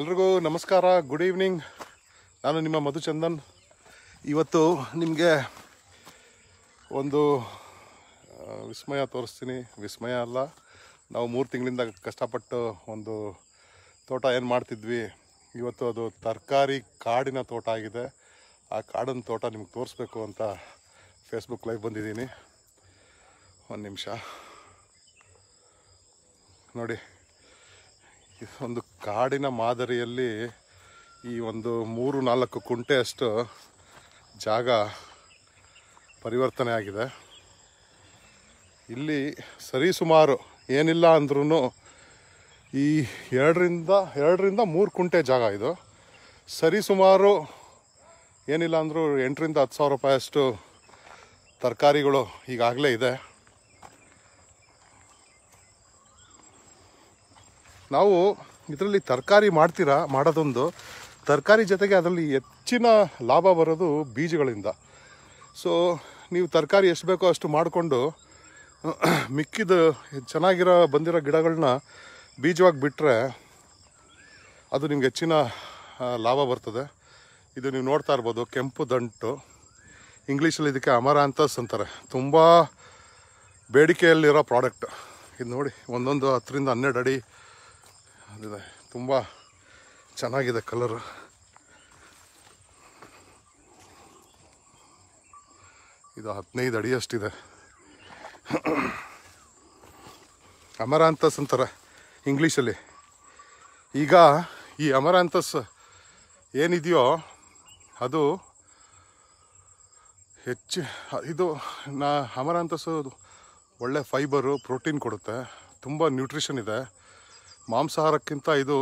ಎಲ್ರಿಗೂ ನಮಸ್ಕಾರ good evening ನಾನು ನಿಮ್ಮ ಮಧುಚಂದನ್ ಇವತ್ತು ನಿಮಗೆ ಒಂದು ವಿಸ್ಮಯ ತೋರಿಸ್ತೀನಿ ವಿಸ್ಮಯ ಅಲ್ಲ ನಾವು ಮೂರು ತಿಂಗಳಿಂದ ಕಷ್ಟಪಟ್ಟು ಒಂದು ತೋಟ ಏನು ಮಾಡ್ತಿದ್ವಿ ಇವತ್ತು ಅದು ತರಕಾರಿ ಕಾಡಿನ ತೋಟ ಆಗಿದೆ ಆ ಕಾಡಿನ ತೋಟ ನಿಮ್ಗೆ ತೋರಿಸ್ಬೇಕು ಅಂತ ಫೇಸ್ಬುಕ್ ಲೈವ್ ಬಂದಿದ್ದೀನಿ ಒಂದು ನಿಮಿಷ ನೋಡಿ ಒಂದು ಕಾಡಿನ ಮಾದರಿಯಲ್ಲಿ ಈ ಒಂದು ಮೂರು ನಾಲ್ಕು ಕುಂಟೆಯಷ್ಟು ಜಾಗ ಪರಿವರ್ತನೆ ಆಗಿದೆ ಇಲ್ಲಿ ಸರಿಸುಮಾರು ಏನಿಲ್ಲ ಅಂದ್ರೂ ಈ ಎರಡರಿಂದ ಎರಡರಿಂದ ಮೂರು ಕುಂಟೆ ಜಾಗ ಇದು ಸರಿಸುಮಾರು ಏನಿಲ್ಲ ಅಂದರೂ ಎಂಟರಿಂದ ಹತ್ತು ಸಾವಿರ ರೂಪಾಯಿಯಷ್ಟು ತರಕಾರಿಗಳು ಈಗಾಗಲೇ ಇದೆ ನಾವು ಇದರಲ್ಲಿ ತರಕಾರಿ ಮಾಡ್ತೀರಾ ಮಾಡೋದೊಂದು ತರಕಾರಿ ಜೊತೆಗೆ ಅದರಲ್ಲಿ ಹೆಚ್ಚಿನ ಲಾಭ ಬರೋದು ಬೀಜಗಳಿಂದ ಸೊ ನೀವು ತರಕಾರಿ ಎಷ್ಟು ಬೇಕೋ ಅಷ್ಟು ಮಾಡಿಕೊಂಡು ಮಿಕ್ಕಿದ ಚೆನ್ನಾಗಿರೋ ಬಂದಿರೋ ಗಿಡಗಳನ್ನ ಬೀಜವಾಗಿ ಬಿಟ್ಟರೆ ಅದು ನಿಮ್ಗೆ ಹೆಚ್ಚಿನ ಲಾಭ ಬರ್ತದೆ ಇದು ನೀವು ನೋಡ್ತಾ ಇರ್ಬೋದು ಕೆಂಪು ದಂಟು ಇಂಗ್ಲೀಷಲ್ಲಿ ಇದಕ್ಕೆ ಅಮರಾಂತಸ್ ಅಂತಾರೆ ತುಂಬ ಬೇಡಿಕೆಯಲ್ಲಿರೋ ಪ್ರಾಡಕ್ಟ್ ಇದು ನೋಡಿ ಒಂದೊಂದು ಹತ್ತರಿಂದ ಹನ್ನೆರಡು ಅಡಿ ಬಂದಿದೆ ತುಂಬ ಚೆನ್ನಾಗಿದೆ ಕಲರು ಇದು ಹದಿನೈದು ಅಡಿಯಷ್ಟಿದೆ ಅಮರಾಂತಸ್ ಅಂತಾರೆ ಇಂಗ್ಲೀಷಲ್ಲಿ ಈಗ ಈ ಅಮರಾಂತಸ್ ಏನಿದೆಯೋ ಅದು ಹೆಚ್ಚು ಇದು ನಾ ಅಮರಾಂತಸ್ ಒಳ್ಳೆ ಫೈಬರು ಪ್ರೋಟೀನ್ ಕೊಡುತ್ತೆ ತುಂಬ ನ್ಯೂಟ್ರಿಷನ್ ಇದೆ ಮಾಂಸಾಹಾರಕ್ಕಿಂತ ಇದು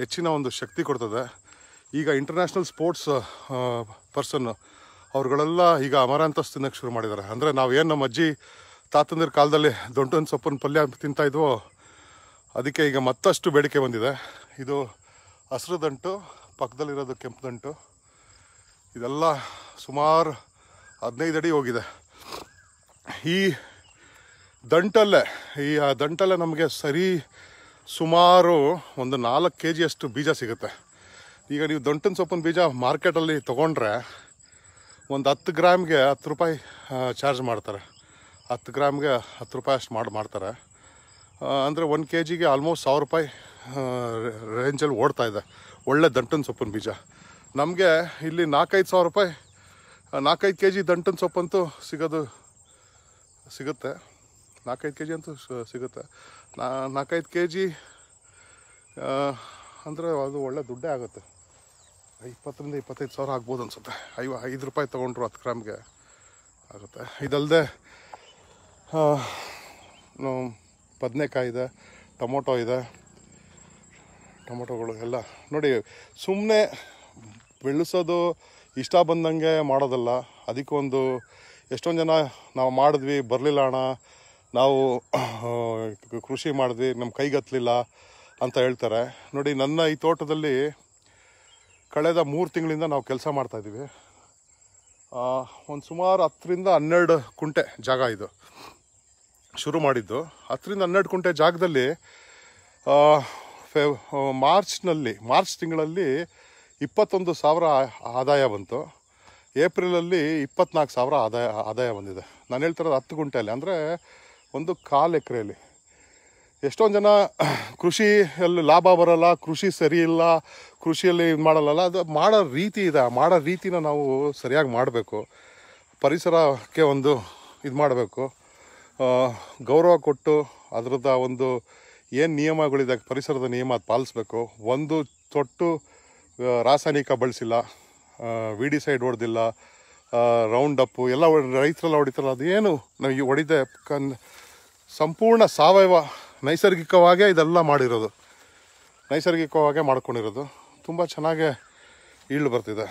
ಹೆಚ್ಚಿನ ಒಂದು ಶಕ್ತಿ ಕೊಡ್ತದೆ ಈಗ ಇಂಟರ್ನ್ಯಾಷನಲ್ ಸ್ಪೋರ್ಟ್ಸ್ ಪರ್ಸನ್ ಅವ್ರುಗಳೆಲ್ಲ ಈಗ ಅಮರಾಂತಸ್ ತಿನ್ನೋಕ್ಕೆ ಶುರು ಮಾಡಿದ್ದಾರೆ ಅಂದರೆ ನಾವು ಏನು ನಮ್ಮ ಅಜ್ಜಿ ತಾತಂದಿರ ಕಾಲದಲ್ಲಿ ದೊಡ್ಡೊಂದು ಸೊಪ್ಪನ ಪಲ್ಯ ತಿಂತಾಯಿದ್ವೋ ಅದಕ್ಕೆ ಈಗ ಮತ್ತಷ್ಟು ಬೇಡಿಕೆ ಬಂದಿದೆ ಇದು ಹಸಿರು ದಂಟು ಪಕ್ಕದಲ್ಲಿರೋದು ಕೆಂಪು ಇದೆಲ್ಲ ಸುಮಾರು ಹದಿನೈದು ಅಡಿ ಹೋಗಿದೆ ಈ ದಂಟಲ್ಲೆ ಈ ಆ ದಂಟಲ್ಲೆ ನಮಗೆ ಸರಿ ಸುಮಾರು ಒಂದು ನಾಲ್ಕು ಕೆ ಜಿಯಷ್ಟು ಬೀಜ ಸಿಗುತ್ತೆ ಈಗ ನೀವು ದಂಟನ ಸೊಪ್ಪಿನ ಬೀಜ ಮಾರ್ಕೆಟಲ್ಲಿ ತೊಗೊಂಡ್ರೆ ಒಂದು ಹತ್ತು ಗ್ರಾಮ್ಗೆ ಹತ್ತು ರೂಪಾಯಿ ಚಾರ್ಜ್ ಮಾಡ್ತಾರೆ ಹತ್ತು ಗ್ರಾಮ್ಗೆ ಹತ್ತು ರೂಪಾಯಿ ಅಷ್ಟು ಮಾಡಿ ಮಾಡ್ತಾರೆ ಅಂದರೆ ಒಂದು ಕೆ ಜಿಗೆ ಆಲ್ಮೋಸ್ಟ್ ಸಾವಿರ ರೂಪಾಯಿ ರೇಂಜಲ್ಲಿ ಓಡ್ತಾ ಇದೆ ಒಳ್ಳೆ ದಂಟನ ಸೊಪ್ಪಿನ ಬೀಜ ನಮಗೆ ಇಲ್ಲಿ ನಾಲ್ಕೈದು ಸಾವಿರ ರೂಪಾಯಿ ನಾಲ್ಕೈದು ಕೆ ಜಿ ದಂಟನ ಸೊಪ್ಪಂತೂ ಸಿಗೋದು ಸಿಗುತ್ತೆ ನಾಲ್ಕೈದು ಕೆ ಜಿ ಅಂತೂ ಸಿಗುತ್ತೆ ನಾ ನಾಲ್ಕೈದು ಕೆ ಜಿ ಅಂದರೆ ಅದು ಒಳ್ಳೆ ದುಡ್ಡೇ ಆಗುತ್ತೆ ಇಪ್ಪತ್ತರಿಂದ ಇಪ್ಪತ್ತೈದು ಸಾವಿರ ಆಗ್ಬೋದು ಅನಿಸುತ್ತೆ ಐವ ಐದು ರೂಪಾಯಿ ತೊಗೊಂಡ್ರು ಹತ್ತು ಗ್ರಾಮ್ಗೆ ಆಗುತ್ತೆ ಇದಲ್ಲದೆ ಬದನೆಕಾಯಿ ಇದೆ ಟೊಮೊಟೊ ಇದೆ ಟೊಮೊಟೊಗಳು ಎಲ್ಲ ನೋಡಿ ಸುಮ್ಮನೆ ಬೆಳೆಸೋದು ಇಷ್ಟ ಬಂದಂಗೆ ಮಾಡೋದಲ್ಲ ಅದಕ್ಕೊಂದು ಎಷ್ಟೊಂದು ಜನ ನಾವು ಮಾಡಿದ್ವಿ ಬರಲಿಲ್ಲ ಅಣ್ಣ ನಾವು ಕೃಷಿ ಮಾಡಿದ್ವಿ ನಮ್ಮ ಕೈಗತ್ತಲಿಲ್ಲ ಅಂತ ಹೇಳ್ತಾರೆ ನೋಡಿ ನನ್ನ ಈ ತೋಟದಲ್ಲಿ ಕಳೆದ ಮೂರು ತಿಂಗಳಿಂದ ನಾವು ಕೆಲಸ ಮಾಡ್ತಾಯಿದ್ದೀವಿ ಒಂದು ಸುಮಾರು ಹತ್ತರಿಂದ ಹನ್ನೆರಡು ಕುಂಟೆ ಜಾಗ ಇದು ಶುರು ಮಾಡಿದ್ದು ಹತ್ತರಿಂದ ಹನ್ನೆರಡು ಕುಂಟೆ ಜಾಗದಲ್ಲಿ ಫೆ ಮಾರ್ಚ್ನಲ್ಲಿ ಮಾರ್ಚ್ ತಿಂಗಳಲ್ಲಿ ಇಪ್ಪತ್ತೊಂದು ಸಾವಿರ ಆದಾಯ ಬಂತು ಏಪ್ರಿಲಲ್ಲಿ ಇಪ್ಪತ್ನಾಲ್ಕು ಸಾವಿರ ಆದಾಯ ಆದಾಯ ಬಂದಿದೆ ನಾನು ಹೇಳ್ತಿರೋದು ಹತ್ತು ಗುಂಟೆಯಲ್ಲಿ ಅಂದರೆ ಒಂದು ಕಾಲು ಎಕರೆಯಲ್ಲಿ ಎಷ್ಟೊಂದು ಜನ ಕೃಷಿಯಲ್ಲಿ ಲಾಭ ಬರಲ್ಲ ಕೃಷಿ ಸರಿ ಇಲ್ಲ ಕೃಷಿಯಲ್ಲಿ ಇದು ಮಾಡಲ್ಲ ಅದು ಮಾಡೋ ರೀತಿ ಇದೆ ಮಾಡೋ ರೀತಿನ ನಾವು ಸರಿಯಾಗಿ ಮಾಡಬೇಕು ಪರಿಸರಕ್ಕೆ ಒಂದು ಇದು ಮಾಡಬೇಕು ಗೌರವ ಕೊಟ್ಟು ಅದರದ ಒಂದು ಏನು ನಿಯಮಗಳಿದೆ ಪರಿಸರದ ನಿಯಮ ಅದು ಪಾಲಿಸ್ಬೇಕು ಒಂದು ತೊಟ್ಟು ರಾಸಾಯನಿಕ ಬಳಸಿಲ್ಲ ಸೈಡ್ ಹೊಡೆದಿಲ್ಲ ರೌಂಡ್ ಅಪ್ಪು ಎಲ್ಲ ರೈತರೆಲ್ಲ ಹೊಡಿತಾರಲ್ಲ ಅದೇನು ಏನು ನಾವು ಹೊಡಿದೆ ಕನ್ ಸಂಪೂರ್ಣ ಸಾವಯವ ನೈಸರ್ಗಿಕವಾಗೇ ಇದೆಲ್ಲ ಮಾಡಿರೋದು ನೈಸರ್ಗಿಕವಾಗೇ ಮಾಡ್ಕೊಂಡಿರೋದು ತುಂಬ ಚೆನ್ನಾಗೇ ಈಳು ಬರ್ತಿದೆ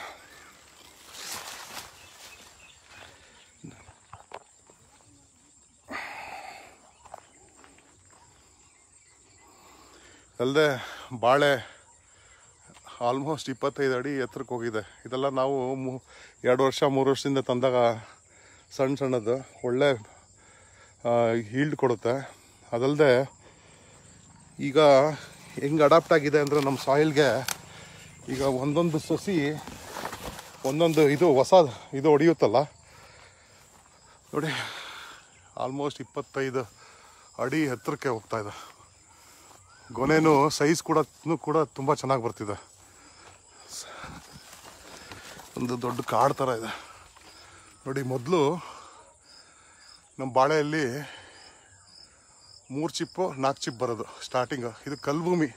ಅಲ್ಲದೆ ಬಾಳೆ ಆಲ್ಮೋಸ್ಟ್ ಇಪ್ಪತ್ತೈದು ಅಡಿ ಎತ್ತರಕ್ಕೆ ಹೋಗಿದೆ ಇದೆಲ್ಲ ನಾವು ಮೂ ಎರಡು ವರ್ಷ ಮೂರು ವರ್ಷದಿಂದ ತಂದಾಗ ಸಣ್ಣ ಸಣ್ಣದು ಒಳ್ಳೆ ಹೀಲ್ಡ್ ಕೊಡುತ್ತೆ ಅದಲ್ಲದೆ ಈಗ ಹೆಂಗೆ ಅಡಾಪ್ಟ್ ಆಗಿದೆ ಅಂದರೆ ನಮ್ಮ ಸಾಯಿಲ್ಗೆ ಈಗ ಒಂದೊಂದು ಸಸಿ ಒಂದೊಂದು ಇದು ಹೊಸ ಇದು ಹೊಡೆಯುತ್ತಲ್ಲ ನೋಡಿ ಆಲ್ಮೋಸ್ಟ್ ಇಪ್ಪತ್ತೈದು ಅಡಿ ಎತ್ತರಕ್ಕೆ ಹೋಗ್ತಾಯಿದೆ ಗೊನೆನೂ ಸೈಜ್ ಕೂಡ ಕೂಡ ತುಂಬ ಚೆನ್ನಾಗಿ ಬರ್ತಿದೆ ಒಂದು ದೊಡ್ಡ ಕಾಡು ಥರ ಇದೆ ನೋಡಿ ಮೊದಲು ನಮ್ಮ ಬಾಳೆಯಲ್ಲಿ ಮೂರು ಚಿಪ್ಪು ನಾಲ್ಕು ಚಿಪ್ ಬರೋದು ಸ್ಟಾರ್ಟಿಂಗು ಇದು ಕಲ್ಭೂಮಿ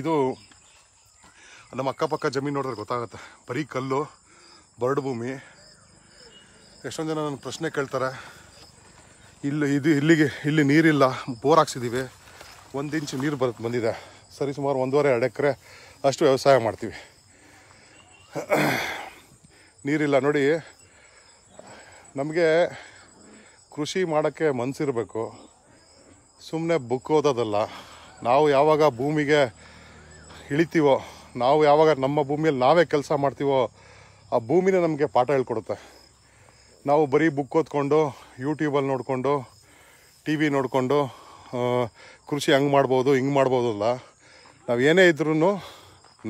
ಇದು ನಮ್ಮ ಅಕ್ಕಪಕ್ಕ ಜಮೀನು ನೋಡಿದ್ರೆ ಗೊತ್ತಾಗುತ್ತೆ ಬರೀ ಕಲ್ಲು ಬರಡು ಭೂಮಿ ಎಷ್ಟೊಂದು ಜನ ನನ್ನ ಪ್ರಶ್ನೆ ಕೇಳ್ತಾರೆ ಇಲ್ಲಿ ಇದು ಇಲ್ಲಿಗೆ ಇಲ್ಲಿ ನೀರಿಲ್ಲ ಬೋರ್ ಹಾಕ್ಸಿದ್ದೀವಿ ಒಂದು ಇಂಚು ನೀರು ಬರುತ್ತೆ ಬಂದಿದೆ ಸರಿ ಸುಮಾರು ಒಂದೂವರೆ ಎರಡು ಎಕರೆ ಅಷ್ಟು ವ್ಯವಸಾಯ ಮಾಡ್ತೀವಿ ನೀರಿಲ್ಲ ನೋಡಿ ನಮಗೆ ಕೃಷಿ ಮಾಡೋಕ್ಕೆ ಮನಸ್ಸಿರಬೇಕು ಸುಮ್ಮನೆ ಬುಕ್ ಓದೋದಲ್ಲ ನಾವು ಯಾವಾಗ ಭೂಮಿಗೆ ಇಳಿತೀವೋ ನಾವು ಯಾವಾಗ ನಮ್ಮ ಭೂಮಿಯಲ್ಲಿ ನಾವೇ ಕೆಲಸ ಮಾಡ್ತೀವೋ ಆ ಭೂಮಿನೇ ನಮಗೆ ಪಾಠ ಹೇಳ್ಕೊಡುತ್ತೆ ನಾವು ಬರೀ ಬುಕ್ ಓದ್ಕೊಂಡು ಯೂಟ್ಯೂಬಲ್ಲಿ ನೋಡಿಕೊಂಡು ಟಿ ವಿ ನೋಡಿಕೊಂಡು ಕೃಷಿ ಹಂಗೆ ಮಾಡ್ಬೋದು ಹಿಂಗೆ ಮಾಡ್ಬೋದಲ್ಲ ನಾವು ಏನೇ ಇದ್ರೂ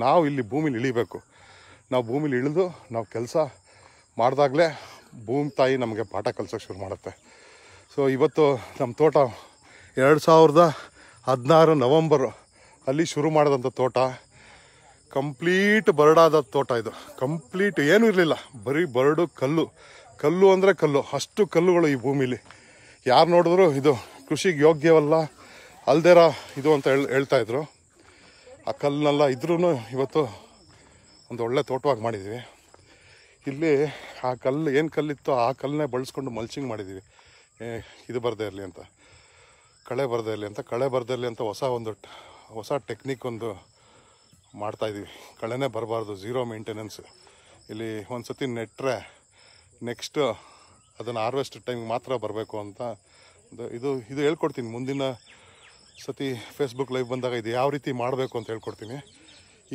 ನಾವು ಇಲ್ಲಿ ಭೂಮಿಲಿ ಇಳಿಬೇಕು ನಾವು ಭೂಮಿಲಿ ಇಳಿದು ನಾವು ಕೆಲಸ ಮಾಡಿದಾಗಲೇ ಭೂಮಿ ತಾಯಿ ನಮಗೆ ಪಾಠ ಕಲಿಸೋಕೆ ಶುರು ಮಾಡುತ್ತೆ ಸೊ ಇವತ್ತು ನಮ್ಮ ತೋಟ ಎರಡು ಸಾವಿರದ ಹದಿನಾರು ನವಂಬರು ಅಲ್ಲಿ ಶುರು ಮಾಡಿದಂಥ ತೋಟ ಕಂಪ್ಲೀಟ್ ಬರಡಾದ ತೋಟ ಇದು ಕಂಪ್ಲೀಟ್ ಏನೂ ಇರಲಿಲ್ಲ ಬರೀ ಬರಡು ಕಲ್ಲು ಕಲ್ಲು ಅಂದರೆ ಕಲ್ಲು ಅಷ್ಟು ಕಲ್ಲುಗಳು ಈ ಭೂಮಿಲಿ ಯಾರು ನೋಡಿದ್ರು ಇದು ಕೃಷಿಗೆ ಯೋಗ್ಯವಲ್ಲ ಅಲ್ದೇರ ಇದು ಅಂತ ಹೇಳ್ತಾ ಹೇಳ್ತಾಯಿದ್ರು ಆ ಕಲ್ಲನ್ನೆಲ್ಲ ಇದ್ರೂ ಇವತ್ತು ಒಂದು ಒಳ್ಳೆ ತೋಟವಾಗಿ ಮಾಡಿದ್ದೀವಿ ಇಲ್ಲಿ ಆ ಕಲ್ಲು ಏನು ಕಲ್ಲಿತ್ತೋ ಆ ಕಲ್ಲನ್ನೇ ಬಳಸ್ಕೊಂಡು ಮಲ್ಚಿಂಗ್ ಮಾಡಿದ್ದೀವಿ ಇದು ಬರದೇ ಇರಲಿ ಅಂತ ಕಳೆ ಬರದೇ ಇರಲಿ ಅಂತ ಕಳೆ ಬರದೇ ಇರಲಿ ಅಂತ ಹೊಸ ಒಂದು ಹೊಸ ಟೆಕ್ನಿಕ್ ಒಂದು ಮಾಡ್ತಾಯಿದ್ದೀವಿ ಕಳೆನೇ ಬರಬಾರ್ದು ಝೀರೋ ಮೇಂಟೆನೆನ್ಸ್ ಇಲ್ಲಿ ಒಂದು ಸತಿ ನೆಟ್ಟರೆ ನೆಕ್ಸ್ಟು ಅದನ್ನು ಹಾರ್ವೆಸ್ಟ್ ಟೈಮ್ ಮಾತ್ರ ಬರಬೇಕು ಅಂತ ಇದು ಇದು ಹೇಳ್ಕೊಡ್ತೀನಿ ಮುಂದಿನ ಸತಿ ಫೇಸ್ಬುಕ್ ಲೈವ್ ಬಂದಾಗ ಇದು ಯಾವ ರೀತಿ ಮಾಡಬೇಕು ಅಂತ ಹೇಳ್ಕೊಡ್ತೀನಿ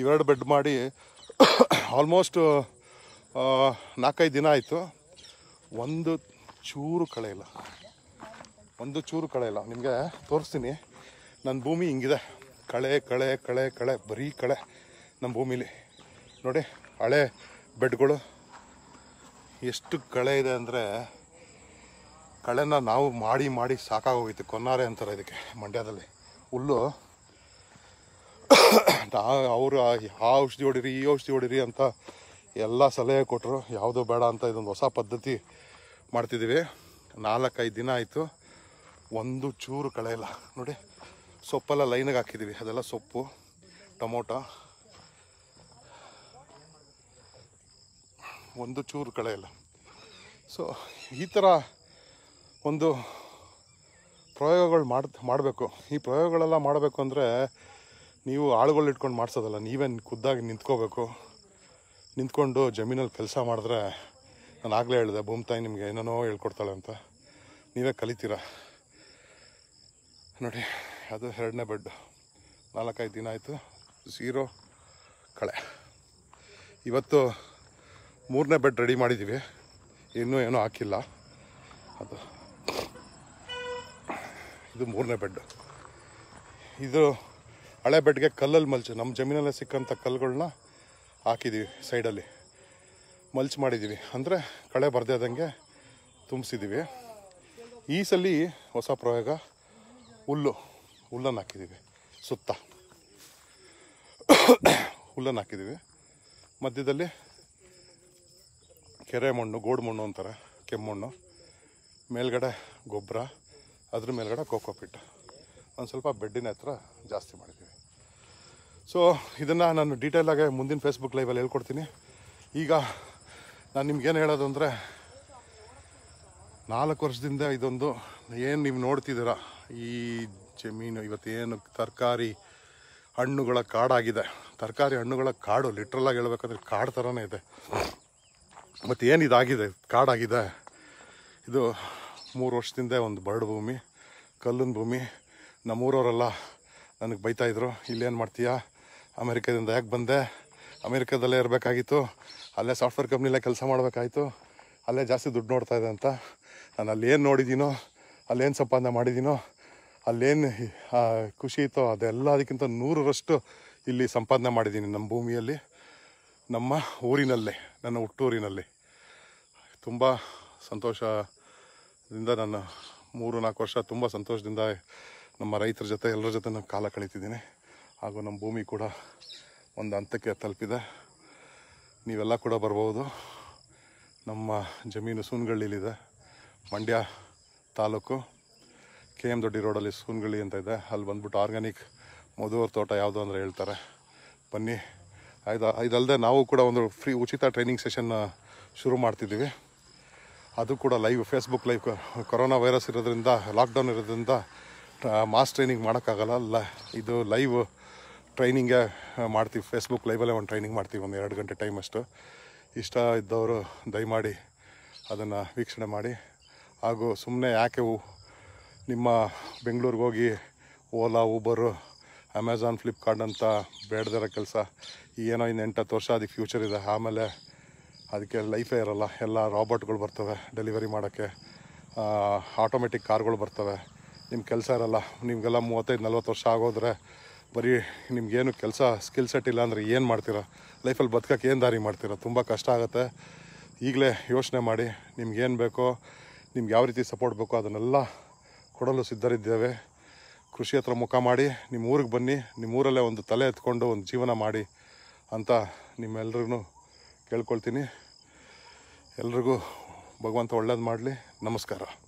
ಇವೆರಡು ಬೆಡ್ ಮಾಡಿ ಆಲ್ಮೋಸ್ಟ್ ನಾಲ್ಕೈದು ದಿನ ಆಯಿತು ಒಂದು ಚೂರು ಕಳೆ ಇಲ್ಲ ಒಂದು ಚೂರು ಕಳೆ ಇಲ್ಲ ನಿಮಗೆ ತೋರಿಸ್ತೀನಿ ನನ್ನ ಭೂಮಿ ಹಿಂಗಿದೆ ಕಳೆ ಕಳೆ ಕಳೆ ಕಳೆ ಬರೀ ಕಳೆ ನಮ್ಮ ಭೂಮಿಲಿ ನೋಡಿ ಹಳೆ ಬೆಡ್ಗಳು ಎಷ್ಟು ಕಳೆ ಇದೆ ಅಂದರೆ ಕಳೆನ ನಾವು ಮಾಡಿ ಮಾಡಿ ಸಾಕಾಗೋಗಿತ್ತು ಕೊನ್ನಾರೆ ಅಂತಾರೆ ಇದಕ್ಕೆ ಮಂಡ್ಯದಲ್ಲಿ ಹುಲ್ಲು ನಾ ಅವರು ಆ ಔಷಧಿ ಹೊಡಿರಿ ಈ ಔಷಧಿ ಹೊಡಿರಿ ಅಂತ ಎಲ್ಲ ಸಲಹೆ ಕೊಟ್ಟರು ಯಾವುದು ಬೇಡ ಅಂತ ಇದೊಂದು ಹೊಸ ಪದ್ಧತಿ ಮಾಡ್ತಿದ್ದೀವಿ ನಾಲ್ಕೈದು ದಿನ ಆಯಿತು ಒಂದು ಚೂರು ಕಳೆ ಇಲ್ಲ ನೋಡಿ ಸೊಪ್ಪೆಲ್ಲ ಲೈನಿಗೆ ಹಾಕಿದ್ದೀವಿ ಅದೆಲ್ಲ ಸೊಪ್ಪು ಟೊಮೊಟೊ ಒಂದು ಚೂರು ಕಳೆ ಇಲ್ಲ ಸೊ ಈ ಥರ ಒಂದು ಪ್ರಯೋಗಗಳು ಮಾಡ್ ಮಾಡಬೇಕು ಈ ಪ್ರಯೋಗಗಳೆಲ್ಲ ಮಾಡಬೇಕು ಅಂದರೆ ನೀವು ಆಳುಗಳು ಇಟ್ಕೊಂಡು ಮಾಡಿಸೋದಲ್ಲ ನೀವೇ ಖುದ್ದಾಗಿ ನಿಂತ್ಕೋಬೇಕು ನಿಂತ್ಕೊಂಡು ಜಮೀನಲ್ಲಿ ಕೆಲಸ ಮಾಡಿದ್ರೆ ನಾನು ಆಗಲೇ ಹೇಳಿದೆ ಭೂಮಿತಾಯಿ ನಿಮಗೆ ಏನೇನೋ ಹೇಳ್ಕೊಡ್ತಾಳೆ ಅಂತ ನೀವೇ ಕಲಿತೀರ ನೋಡಿ ಅದು ಎರಡನೇ ಬೆಡ್ ನಾಲ್ಕೈದು ದಿನ ಆಯಿತು ಝೀರೋ ಕಳೆ ಇವತ್ತು ಮೂರನೇ ಬೆಡ್ ರೆಡಿ ಮಾಡಿದ್ದೀವಿ ಇನ್ನೂ ಏನೂ ಹಾಕಿಲ್ಲ ಅದು ಇದು ಮೂರನೇ ಬೆಡ್ ಇದು ಹಳೆ ಬೆಡ್ಗೆ ಕಲ್ಲಲ್ಲಿ ಮಲ್ಚು ನಮ್ಮ ಜಮೀನಲ್ಲೇ ಸಿಕ್ಕಂಥ ಕಲ್ಲುಗಳನ್ನ ಹಾಕಿದ್ದೀವಿ ಸೈಡಲ್ಲಿ ಮಲ್ಚ್ ಮಾಡಿದ್ದೀವಿ ಅಂದರೆ ಕಳೆ ಬರ್ದೇ ತುಂಬಿಸಿದ್ದೀವಿ ಈ ಸಲ ಹೊಸ ಪ್ರಯೋಗ ಹುಲ್ಲು ಹುಲ್ಲನ್ನು ಹಾಕಿದ್ದೀವಿ ಸುತ್ತ ಹುಲ್ಲನ್ನು ಹಾಕಿದ್ದೀವಿ ಮಧ್ಯದಲ್ಲಿ ಕೆರೆ ಮಣ್ಣು ಗೋಡು ಮಣ್ಣು ಅಂತಾರೆ ಕೆಮ್ಮಣ್ಣು ಮೇಲ್ಗಡೆ ಗೊಬ್ಬರ ಅದ್ರ ಮೇಲ್ಗಡೆ ಕೋಕೋ ಪಿಟ್ ಒಂದು ಸ್ವಲ್ಪ ಬೆಡ್ಡಿನ ಹತ್ರ ಜಾಸ್ತಿ ಮಾಡಿದ್ದೀವಿ ಸೊ ಇದನ್ನು ನಾನು ಡೀಟೇಲಾಗೆ ಮುಂದಿನ ಫೇಸ್ಬುಕ್ ಲೈವಲ್ಲಿ ಹೇಳ್ಕೊಡ್ತೀನಿ ಈಗ ನಾನು ನಿಮ್ಗೇನು ಹೇಳೋದು ಅಂದರೆ ನಾಲ್ಕು ವರ್ಷದಿಂದ ಇದೊಂದು ಏನು ನೀವು ನೋಡ್ತಿದ್ದೀರ ಈ ಜಮೀನು ಇವತ್ತೇನು ತರಕಾರಿ ಹಣ್ಣುಗಳ ಕಾಡಾಗಿದೆ ತರಕಾರಿ ಹಣ್ಣುಗಳ ಕಾಡು ಲಿಟ್ರಲ್ಲಾಗಿ ಹೇಳ್ಬೇಕಂದ್ರೆ ಕಾಡು ಥರನೇ ಇದೆ ಮತ್ತು ಏನು ಇದಾಗಿದೆ ಕಾಡಾಗಿದೆ ಇದು ಮೂರು ವರ್ಷದಿಂದ ಒಂದು ಬರ್ಡ್ ಭೂಮಿ ಕಲ್ಲಿನ ಭೂಮಿ ನಮ್ಮೂರವರೆಲ್ಲ ನನಗೆ ಬೈತಾಯಿದ್ರು ಇಲ್ಲೇನು ಮಾಡ್ತೀಯಾ ಅಮೇರಿಕಾದಿಂದ ಯಾಕೆ ಬಂದೆ ಅಮೇರಿಕಾದಲ್ಲೇ ಇರಬೇಕಾಗಿತ್ತು ಅಲ್ಲೇ ಸಾಫ್ಟ್ವೇರ್ ಕಂಪ್ನಿಲೇ ಕೆಲಸ ಮಾಡಬೇಕಾಯಿತು ಅಲ್ಲೇ ಜಾಸ್ತಿ ದುಡ್ಡು ನೋಡ್ತಾ ಇದೆ ಅಂತ ನಾನು ಅಲ್ಲೇನು ನೋಡಿದ್ದೀನೋ ಅಲ್ಲೇನು ಸಂಪಾದನೆ ಮಾಡಿದ್ದೀನೋ ಅಲ್ಲೇನು ಖುಷಿ ಇತ್ತೋ ಅದೆಲ್ಲ ಅದಕ್ಕಿಂತ ನೂರರಷ್ಟು ಇಲ್ಲಿ ಸಂಪಾದನೆ ಮಾಡಿದ್ದೀನಿ ನಮ್ಮ ಭೂಮಿಯಲ್ಲಿ ನಮ್ಮ ಊರಿನಲ್ಲೇ ನನ್ನ ಹುಟ್ಟೂರಿನಲ್ಲಿ ತುಂಬ ಸಂತೋಷ ಇದರಿಂದ ನಾನು ಮೂರು ನಾಲ್ಕು ವರ್ಷ ತುಂಬ ಸಂತೋಷದಿಂದ ನಮ್ಮ ರೈತರ ಜೊತೆ ಎಲ್ಲರ ಜೊತೆ ನಾನು ಕಾಲ ಕಳೀತಿದ್ದೀನಿ ಹಾಗೂ ನಮ್ಮ ಭೂಮಿ ಕೂಡ ಒಂದು ಹಂತಕ್ಕೆ ತಲುಪಿದೆ ನೀವೆಲ್ಲ ಕೂಡ ಬರ್ಬೋದು ನಮ್ಮ ಜಮೀನು ಸೂನ್ಗಳ್ಳಿಲಿದೆ ಮಂಡ್ಯ ತಾಲೂಕು ಕೆ ಎಮ್ ದೊಡ್ಡಿ ರೋಡಲ್ಲಿ ಸೂನ್ಗಳ್ಳಿ ಅಂತ ಇದೆ ಅಲ್ಲಿ ಬಂದ್ಬಿಟ್ಟು ಆರ್ಗ್ಯಾನಿಕ್ ಮಧುವರ್ ತೋಟ ಯಾವುದು ಅಂದರೆ ಹೇಳ್ತಾರೆ ಬನ್ನಿ ಇದು ಇದಲ್ಲದೆ ನಾವು ಕೂಡ ಒಂದು ಫ್ರೀ ಉಚಿತ ಟ್ರೈನಿಂಗ್ ಸೆಷನ್ ಶುರು ಮಾಡ್ತಿದ್ದೀವಿ ಅದು ಕೂಡ live Facebook live corona virus ಇರೋದ್ರಿಂದ ಲಾಕ್ಡೌನ್ ಇರೋದ್ರಿಂದ ಮಾಸ್ ಟ್ರೈನಿಂಗ್ ಮಾಡೋಕ್ಕಾಗಲ್ಲ ಲ ಇದು ಲೈವ್ ಟ್ರೈನಿಂಗೇ ಮಾಡ್ತೀವಿ ಫೇಸ್ಬುಕ್ ಲೈವಲ್ಲೇ ಒಂದು ಟ್ರೈನಿಂಗ್ ಮಾಡ್ತೀವಿ ಒಂದು ಎರಡು ಗಂಟೆ ಟೈಮ್ ಅಷ್ಟು ಇಷ್ಟ ಇದ್ದವರು ದಯಮಾಡಿ ಅದನ್ನು ವೀಕ್ಷಣೆ ಮಾಡಿ ಹಾಗೂ ಸುಮ್ಮನೆ ಯಾಕೆ ನಿಮ್ಮ ಬೆಂಗಳೂರಿಗೆ ಹೋಗಿ ಓಲಾ ಊಬರು ಅಮೆಝಾನ್ ಫ್ಲಿಪ್ಕಾರ್ಟ್ ಅಂತ ಬೇಡದಿರೋ ಕೆಲಸ ಏನೋ ಇನ್ನು ಎಂಟತ್ತು ವರ್ಷ ಅದಕ್ಕೆ ಫ್ಯೂಚರ್ ಇದೆ ಆಮೇಲೆ ಅದಕ್ಕೆ ಲೈಫೇ ಇರಲ್ಲ ಎಲ್ಲ ರಾಬರ್ಟ್ಗಳು ಬರ್ತವೆ ಡೆಲಿವರಿ ಮಾಡೋಕ್ಕೆ ಆಟೋಮೆಟಿಕ್ ಕಾರ್ಗಳು ಬರ್ತವೆ ನಿಮ್ಮ ಕೆಲಸ ಇರಲ್ಲ ನಿಮಗೆಲ್ಲ ಮೂವತ್ತೈದು ನಲ್ವತ್ತು ವರ್ಷ ಆಗೋದ್ರೆ ಬರೀ ನಿಮಗೇನು ಕೆಲಸ ಸ್ಕಿಲ್ ಸೆಟ್ ಇಲ್ಲ ಅಂದರೆ ಏನು ಮಾಡ್ತೀರಾ ಲೈಫಲ್ಲಿ ಬದುಕೋಕ್ಕೆ ಏನು ದಾರಿ ಮಾಡ್ತೀರಾ ತುಂಬ ಕಷ್ಟ ಆಗುತ್ತೆ ಈಗಲೇ ಯೋಚನೆ ಮಾಡಿ ನಿಮ್ಗೇನು ಬೇಕೋ ನಿಮ್ಗೆ ಯಾವ ರೀತಿ ಸಪೋರ್ಟ್ ಬೇಕೋ ಅದನ್ನೆಲ್ಲ ಕೊಡಲು ಸಿದ್ಧರಿದ್ದೇವೆ ಕೃಷಿ ಹತ್ರ ಮುಖ ಮಾಡಿ ನಿಮ್ಮ ಊರಿಗೆ ಬನ್ನಿ ನಿಮ್ಮ ಊರಲ್ಲೇ ಒಂದು ತಲೆ ಎತ್ಕೊಂಡು ಒಂದು ಜೀವನ ಮಾಡಿ ಅಂತ ನಿಮ್ಮೆಲ್ರಿಗೂ ಕೇಳ್ಕೊಳ್ತೀನಿ ಎಲ್ರಿಗೂ ಭಗವಂತ ಒಳ್ಳೇದು ಮಾಡಲಿ ನಮಸ್ಕಾರ